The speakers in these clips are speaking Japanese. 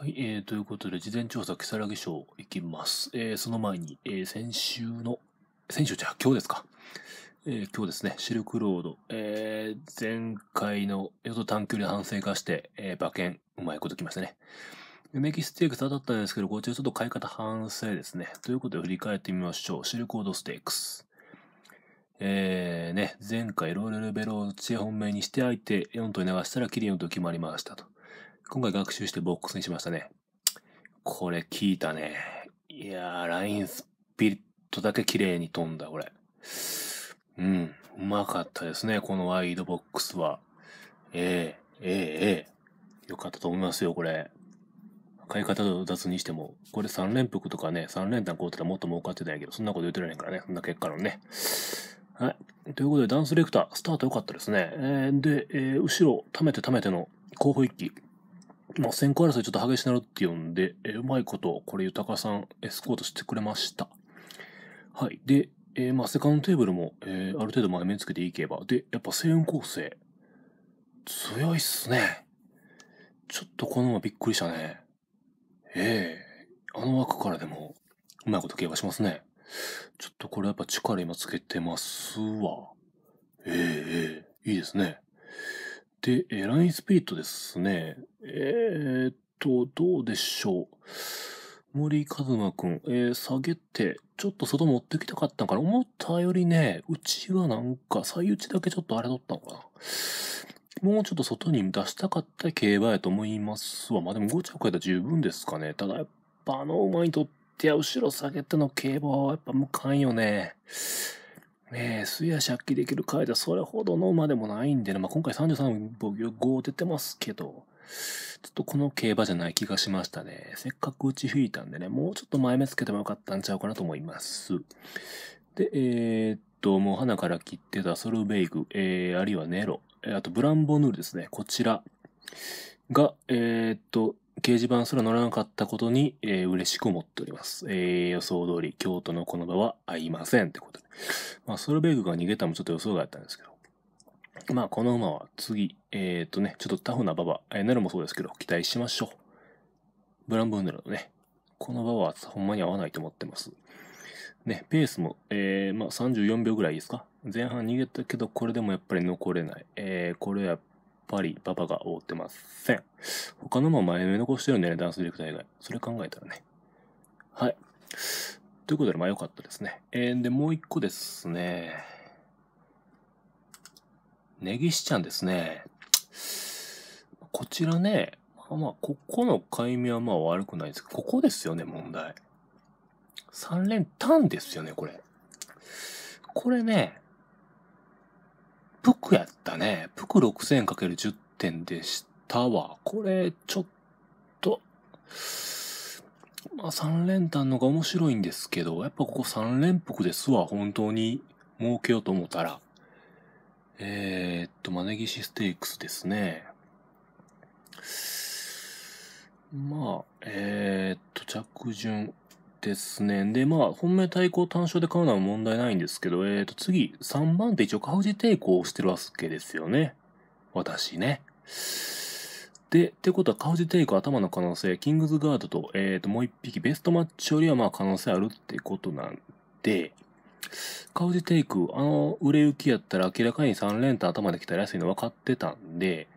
はい、えー、ということで、事前調査、木更木賞いきます。えー、その前に、えー、先週の、先週じゃ、あ、今日ですか。えー、今日ですね、シルクロード、えー、前回の予想短距離反省化して、えー、馬券、うまいこときましたね。メキステークス当たったんですけど、こちらちょっと買い方反省ですね。ということで振り返ってみましょう。シルクロードステークス。えー、ね、前回ローレルベローチェ本命にして相手4とに流したらキリオンと決まりましたと。今回学習してボックスにしましたね。これ効いたね。いやー、ラインスピリットだけ綺麗に飛んだ、これ。うん、うまかったですね、このワイドボックスは。ええええええよかったと思いますよ、これ。買い方を雑にしても、これ3連服とかね、3連単こうってたらもっと儲かってたんやけど、そんなこと言ってられへんからね、そんな結果論ね。はい。ということで、ダンスレクター、スタート良かったですね。えー、で、えー、後ろ、溜めて溜めての候補一期。まあ、先行争いちょっと激しなるって呼んで、えうまいこと、これ豊さんエスコートしてくれました。はい。で、えー、まあ、セカンドテーブルも、えー、ある程度前目つけていけば、で、やっぱ声援構成、強いっすね。ちょっとこのまびっくりしたね。ええー、あの枠からでも、うまいこと競馬しますね。ちょっとこれやっぱ力今つけてますわ。ええええー、いいですね。で、えラインスピリットですね。えー、っと、どうでしょう。森和馬くん、えー、下げて、ちょっと外持ってきたかったんかな思ったよりね、うちはなんか、最内だけちょっとあれだったのかなもうちょっと外に出したかった競馬やと思いますわ。まあでも5着やったら十分ですかね。ただやっぱあの馬にとっては後ろ下げての競馬はやっぱ無関よね。ねえ、水や借金できる回でそれほどのまでもないんでね、まあ、今回33防御出てますけど、ちょっとこの競馬じゃない気がしましたね。せっかく打ち引いたんでね、もうちょっと前目つけてもよかったんちゃうかなと思います。で、えー、っと、もう花から切ってたソルベイグ、えー、あるいはネロ、えー、あとブランボヌールですね、こちらが、えー、っと、掲示板すら乗らなかったことに、えー、嬉しく思っております。えー、予想通り、京都のこの場は合いませんってことで。まあ、ソルベーグが逃げたもちょっと予想外だったんですけど。まあ、この馬は次、えっ、とね、ちょっとタフな馬場、えー、ネルもそうですけど、期待しましょう。ブランブーネルのね、この馬はほんまに合わないと思ってます。ね、ペースも、えー、まあ、34秒ぐらいですか前半逃げたけど、これでもやっぱり残れない。えー、これやっぱりパパが覆ってません。他のも前目残してるんでよね、ダンスディレクター以外。それ考えたらね。はい。ということで、まあ良かったですね。えー、で、もう一個ですね。ネギシちゃんですね。こちらね、まあ、ここの買い目はまあ悪くないですけど、ここですよね、問題。3連単ですよね、これ。これね、服やったね。服 6000×10 点でしたわ。これ、ちょっと、まあ3連単のが面白いんですけど、やっぱここ3連服ですわ。本当に儲けようと思ったら。えー、っと、マネギシステークスですね。まあ、えー、っと、着順、ですね。で、まあ、本命対抗単勝で買うのは問題ないんですけど、えっ、ー、と、次、3番って一応カ顔字抵抗してるわけですよね。私ね。で、ってことは、カ顔字抵抗頭の可能性、キングズガードと、えっ、ー、と、もう一匹、ベストマッチよりはまあ可能性あるってことなんで、カウジテイク、あの、売れ行きやったら明らかに3連単頭で来たら安いの分かってたんで、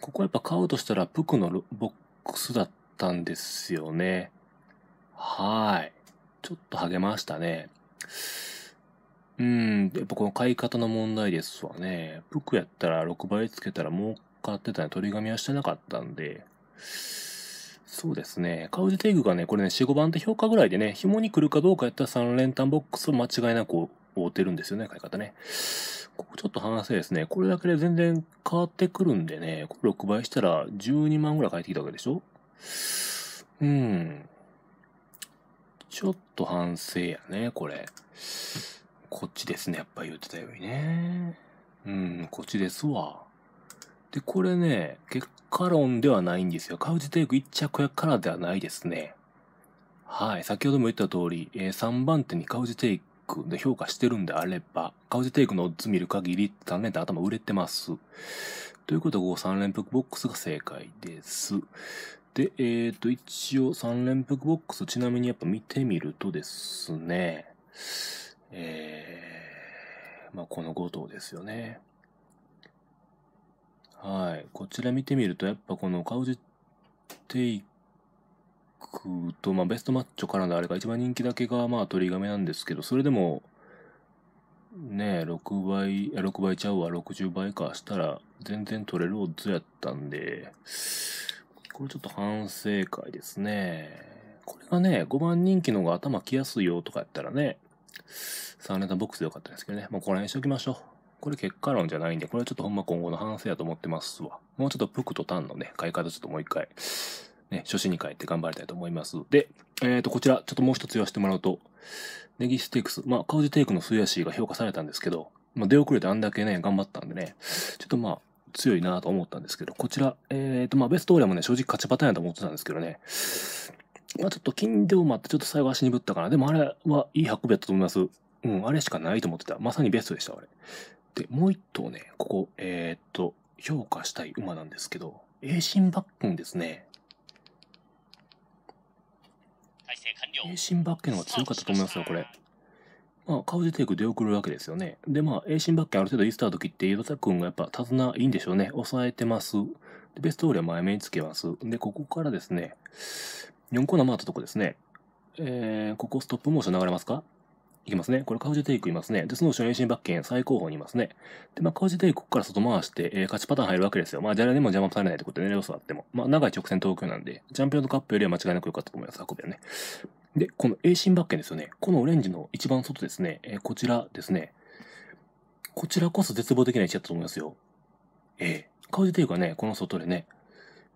ここはやっぱ買うとしたら、プクのボックスだったんですよね。はい。ちょっと励ましたね。うん、やっぱこの買い方の問題ですわね。服やったら6倍つけたら儲かってたね。取り紙はしてなかったんで。そうですね。カウジテイグがね、これね、4、5番て評価ぐらいでね、紐に来るかどうかやったら3連単ボックスを間違いなく覆ってるんですよね、買い方ね。ここちょっと話せですね。これだけで全然変わってくるんでね、これ6倍したら12万ぐらい返ってきたわけでしょうん。ちょっと反省やね、これ。こっちですね、やっぱ言ってたようにね。うん、こっちですわ。で、これね、結果論ではないんですよ。カウチテイク1着やからではないですね。はい、先ほども言った通り、えー、3番手にカウチテイクで評価してるんであれば、カウチテイクのオッズ見る限り、3連単頭売れてます。ということで、ここ3連複ボックスが正解です。で、えーと、一応3連複ボックス、ちなみにやっぱ見てみるとですね、えー、まあ、この5頭ですよね。はい。こちら見てみると、やっぱこのカウジテイクと、まあ、ベストマッチョからのあれが一番人気だけが、まあ、鳥亀なんですけど、それでも、ねえ、6倍、6倍ちゃうわ、60倍かしたら、全然取れるオッズやったんで、これちょっと反省会ですね。これがね、5番人気のが頭来やすいよとかやったらね、3連単ボックスでよかったですけどね。もうこの辺にしときましょう。これ結果論じゃないんで、これはちょっとほんま今後の反省やと思ってますわ。もうちょっとプクとタンのね、買い方ちょっともう一回、ね、初心に帰って頑張りたいと思います。で、えっ、ー、と、こちら、ちょっともう一つ言わせてもらうと、ネギステークス、まあ、カウジテイクのスイヤシーが評価されたんですけど、まあ、出遅れてあんだけね、頑張ったんでね、ちょっとまあ、強いなと思ったんですけど、こちら、えっ、ー、と、まあ、ベストオーラもね、正直勝ちパターンやと思ってたんですけどね、まあ、ちょっと金でもあって、ちょっと最後足にぶったかな。でもあれはいい運びやったと思います。うん、あれしかないと思ってた。まさにベストでした、あれ。で、もう一頭ね、ここ、えっ、ー、と、評価したい馬なんですけど、栄心バックンですね。栄心バックンの方が強かったと思いますよ、これ。まあ、顔でテイク出遅れるわけですよね。で、まあ、衛進バックある程度いいスタート切って、岩田君がやっぱ手綱いいんでしょうね。抑えてます。で、ベストオーリは前目につけます。で、ここからですね、4コーナー回ったとこですね。えー、ここストップモーション流れますかいきますね。これ、カウジテイクいますね。で、その後ろ遠心バッケン最高峰にいますね。で、まあ、カウジテイクここから外回して、えー、勝ちパターン入るわけですよ。まあ、ジャラも邪魔されないってことでね、要素あっても。まあ、長い直線東京なんで、チャンピオンのカップよりは間違いなく良かったと思います、運びはね。で、この遠心バッケンですよね。このオレンジの一番外ですね。えー、こちらですね。こちらこそ絶望的な位置だったと思いますよ。ええー、カウジテイクはね、この外でね、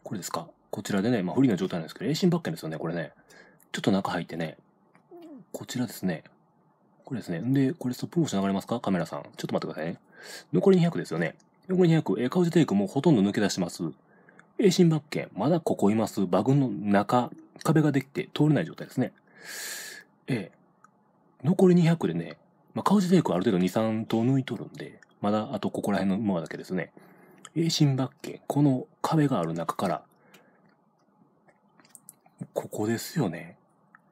これですか。こちらでね、まあ、不利な状態なんですけど、遠心バッケンですよね、これね。ちょっと中入ってね、こちらですね。これですね。んで、これストップモーション流れますかカメラさん。ちょっと待ってくださいね。残り200ですよね。残り200。えカウジテイクもほとんど抜け出してます。えバ新ケン、まだここいます。バグの中、壁ができて通れない状態ですね。え残り200でね、まあ、カウジテイクはある程度2、3頭抜いとるんで、まだあとここら辺の馬だけですね。えバ新ケン、この壁がある中から、ここですよね。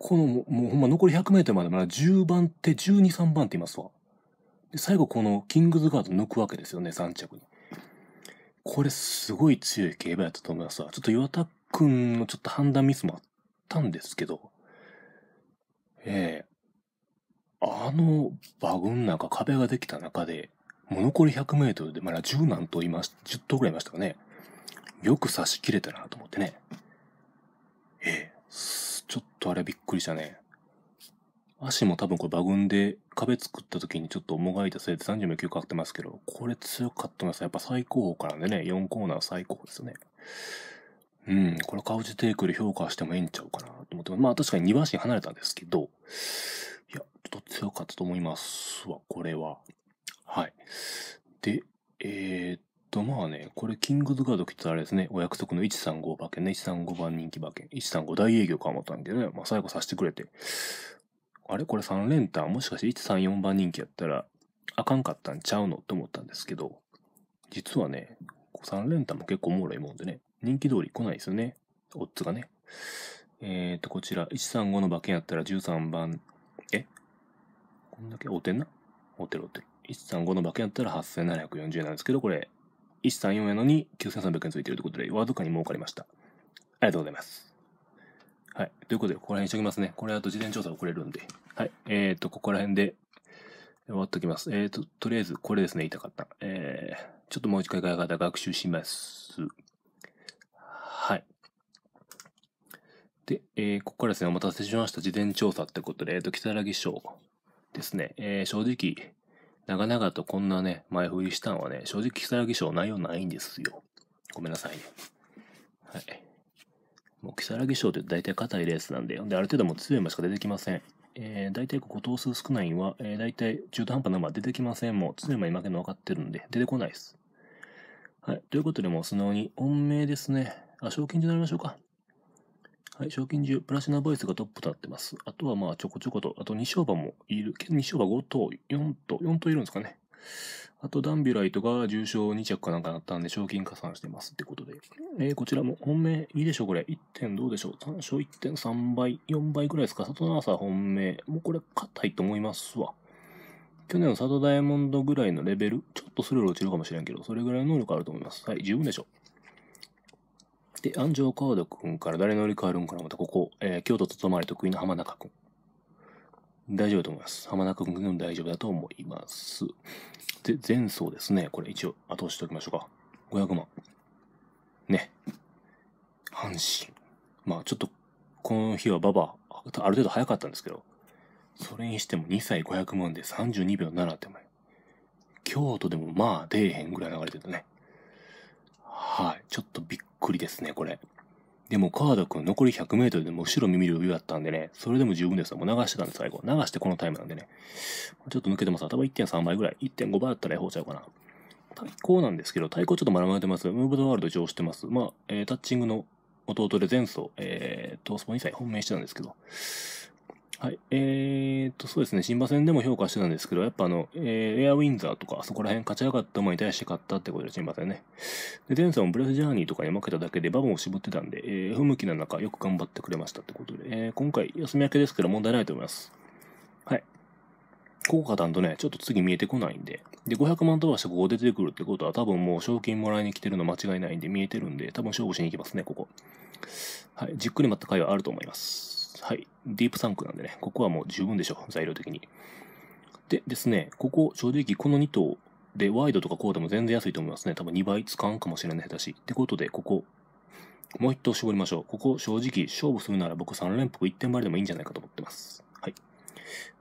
このもうほんま残り 100m までまだ10番手12、3番っ言いますわ。で最後このキングズガード抜くわけですよね、3着に。これすごい強い競馬やったと思いますわ。ちょっと岩田くんのちょっと判断ミスもあったんですけど、ええー、あのバグなんか壁ができた中で、もう残り100メートルでまだ10何頭いまし、10頭ぐらいいましたかね。よく差し切れたなと思ってね。ちょっとあれびっくりしたね。足も多分これバグンで壁作った時にちょっともがいたせいで30秒休暇ってますけど、これ強かったのはさ、やっぱ最高峰からでね、4コーナー最高ですよね。うん、これカウチテイクで評価してもええんちゃうかなと思ってます。まあ確かに2番足に離れたんですけど、いや、ちょっと強かったと思いますわ、これは。はい。で、えー、っと、まあね、これ、キングズガード来っとあれですね、お約束の135馬券ね、135番人気馬券、135大営業か思ったんでね、まあ最後させてくれて。あれこれ3連単もしかして134番人気やったら、あかんかったんちゃうのって思ったんですけど、実はね、3連単も結構おもろいもんでね、人気通り来ないですよね、オッズがね。えっ、ー、と、こちら、135の馬券やったら13番、えこんだけおてんなおてる合てる。135の馬券やったら8740円なんですけど、これ、134円のに9300円ついてるということで、わずかに儲かりました。ありがとうございます。はい。ということで、ここら辺にしときますね。これあと事前調査遅れるんで。はい。えっ、ー、と、ここら辺で終わっときます。えっ、ー、と、とりあえずこれですね、言いたかった。えー、ちょっともう一回ガヤガヤ学習します。はい。で、えー、ここからですね、お待たせしました。事前調査ってことで、えっ、ー、と、木更木賞ですね。えー、正直、長々とこんなね、前振りしたのはね、正直、木更木賞内容ないんですよ。ごめんなさいね。はい。もう、木更木賞って大体硬いレースなんで、で、ある程度もう強い馬しか出てきません。えー、大体ここ頭数少ないんは、えー、大体中途半端な馬出てきません。もう、強い馬に負けるの分かってるんで、出てこないです。はい。ということで、もう素直に、本命ですね。あ、賞金となりましょうか。はい、賞金10、プラチナボイスがトップとなってます。あとはまあちょこちょこと、あと2勝馬もいる。2勝馬5等、4と、4といるんですかね。あとダンビュライトが重賞2着かなんかなったんで賞金加算してますってことで。えー、こちらも本命いいでしょうこれ。1点どうでしょう ?3 勝1.3倍、4倍くらいですか里の朝本命。もうこれ硬いと思いますわ。去年の里ダイヤモンドぐらいのレベル、ちょっとスルー落ちるかもしれんけど、それぐらいの能力あると思います。はい、十分でしょう。て、安城カードから誰乗り換えるんかなまたここ、えー、京都と泊まり得意の浜中君。大丈夫だと思います。浜中君でも大丈夫だと思います。で、前奏ですね。これ一応後押しておきましょうか。500万。ね。阪神。まあちょっと、この日はババある程度早かったんですけど、それにしても2歳500万で32秒7ってお前。京都でもまあ出えへんぐらい流れてたね。はい。ちょっとびっくりですね、これ。でも、川田くん残り100メートルでも後ろ耳る上だったんでね、それでも十分ですよ。もう流してたんです、最後。流してこのタイムなんでね。ちょっと抜けてます。頭1.3倍ぐらい。1.5倍だったら放ほうちゃうかな。対抗なんですけど、対抗ちょっと丸まれてます。ムーブドワールド上してます。まあ、えー、タッチングの弟で前走、えー、トースポ2歳本命してたんですけど、はい、えー、っと、そうですね、新馬戦でも評価してたんですけど、やっぱあの、えー、エアウィンザーとか、そこら辺勝ち上がった馬に対して勝ったってことで、新馬戦ね。で、前走もブレスジャーニーとかに負けただけで、馬場を絞ってたんで、えー、不向きな中、よく頑張ってくれましたってことで、えー、今回、休み明けですけど、問題ないと思います。はい。効果弾とね、ちょっと次見えてこないんで、で、500万飛ばしてここ出てくるってことは多分もう賞金もらいに来てるの間違いないんで見えてるんで、多分勝負しに行きますね、ここ。はい、じっくり待った回はあると思います。はい。ディープサンクなんでね、ここはもう十分でしょう。材料的に。でですね、ここ、正直この2頭で、ワイドとかコードも全然安いと思いますね。多分2倍使うかもしれない手し。ってことで、ここ、もう1頭絞りましょう。ここ、正直、勝負するなら僕3連服1点張りでもいいんじゃないかと思ってます。はい。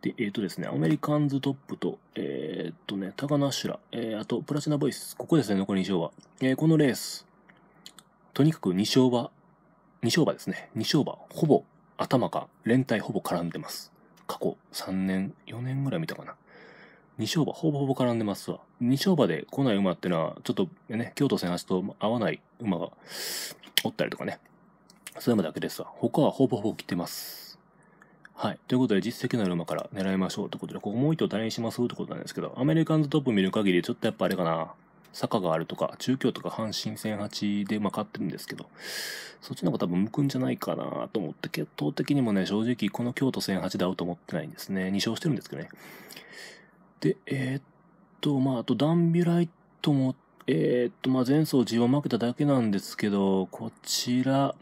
で、えっ、ー、とですね、アメリカンズトップと、えっ、とね、タガナッシュラ、えー、あと、プラチナボイス。ここですね、残り2勝は。えー、このレース、とにかく2勝馬、2勝馬ですね。2勝馬、ほぼ頭か連帯ほぼ絡んでます。過去3年、4年ぐらい見たかな。二勝馬ほぼほぼ絡んでますわ。二勝馬で来ない馬ってのは、ちょっとね、京都戦足と合わない馬がおったりとかね。そういう馬だけですわ。他はほぼほぼ来てます。はい。ということで、実績のある馬から狙いましょうということで、ここもう一頭誰にしますってことなんですけど、アメリカンズトップ見る限り、ちょっとやっぱあれかな。坂があるとか、中京とか阪神戦8で勝ってるんですけど、そっちの方が多分向くんじゃないかなと思って、決闘的にもね、正直この京都戦8で合うと思ってないんですね。2勝してるんですけどね。で、えー、っと、まあ、あとダンビライトも、えー、っと、まあ、前走 G1 負けただけなんですけど、こちら、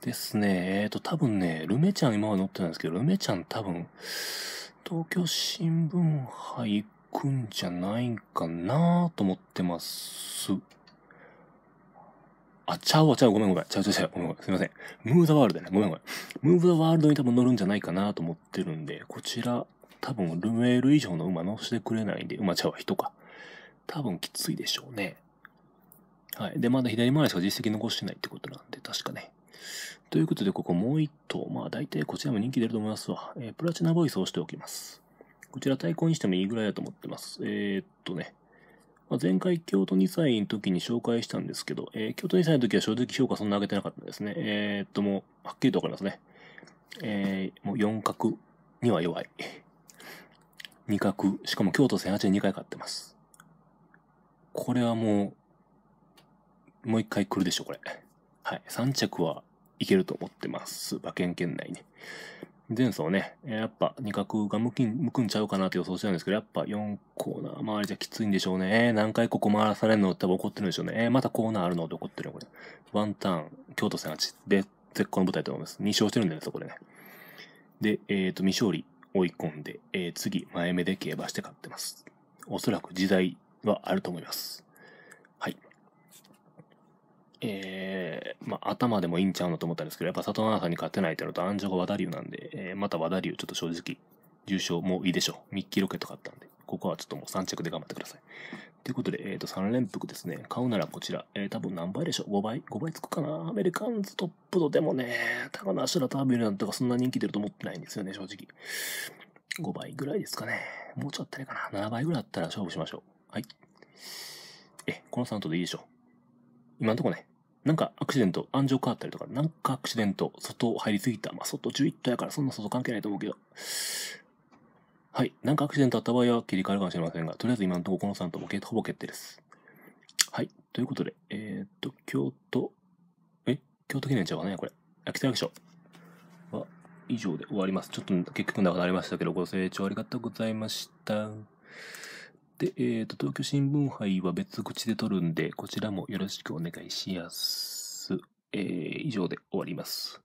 ですね。えっ、と、多分ね、ルメちゃん今は乗ってないんですけど、ルメちゃん多分、東京新聞杯くんじゃないかなと思ってます。あ、ちゃうわ、ちゃう、ごめんごめん。ちゃうちゃうちゃう、ごめんごめん。すいません。ムーザワールドね。ごめんごめん。ムーブ・ザワールドに多分乗るんじゃないかなと思ってるんで、こちら、多分ルメール以上の馬乗せてくれないんで、馬ちゃうわ、人か。多分きついでしょうね。はい。で、まだ左回りしか実績残してないってことなんで、確かね。ということで、ここもう一頭。まあ、大体こちらも人気出ると思いますわ。えー、プラチナボイスをしておきます。こちら対抗にしてもいいぐらいだと思ってます。えー、っとね、まあ、前回京都2歳の時に紹介したんですけど、えー、京都2歳の時は正直評価そんな上げてなかったですね。えー、っともう、はっきりとわかりますね。えー、もう4角には弱い。2角、しかも京都1008円2回買ってます。これはもう、もう1回来るでしょ、これ。はい。3着はいけると思ってます。馬券圏内に、ね。前走ね、やっぱ二角が向き向くんちゃうかなって予想してたんですけど、やっぱ4コーナー周りじゃきついんでしょうね。何回ここ回らされるの多分怒ってるんでしょうね。またコーナーあるのって怒ってるこれ。ワンターン、京都戦8で絶好の舞台と思います。2勝してるんだよね、そこでね。で、えっ、ー、と、未勝利追い込んで、えー、次、前目で競馬して勝ってます。おそらく時代はあると思います。えー、まあ、頭でもいいんちゃうのと思ったんですけど、やっぱ里奈さんに勝てないってのと、安城が和田流なんで、えー、また和田流ちょっと正直、重賞もういいでしょう。ミッキーロケット買ったんで、ここはちょっともう3着で頑張ってください。ということで、えっ、ー、と、3連複ですね。買うならこちら。えー、多分何倍でしょう ?5 倍 ?5 倍つくかなアメリカンズトップ度でもね、高野足らタービルなんとかそんな人気出ると思ってないんですよね、正直。5倍ぐらいですかね。もうちょっとあったかな。7倍ぐらいあったら勝負しましょう。はい。え、この3頭でいいでしょう。今んとこね、なんかアクシデント、安城変わったりとか、なんかアクシデント、外入りすぎた。まあ、外11頭やからそんな外関係ないと思うけど。はい。なんかアクシデントあった場合は切り替えるかもしれませんが、とりあえず今んとここの3頭もほぼ決定です。はい。ということで、えー、っと、京都、え京都記念ちゃうかねこれ。秋田役所は以上で終わります。ちょっと結局長くなりましたけど、ご清聴ありがとうございました。で、えっ、ー、と、東京新聞杯は別口で取るんで、こちらもよろしくお願いします。えー、以上で終わります。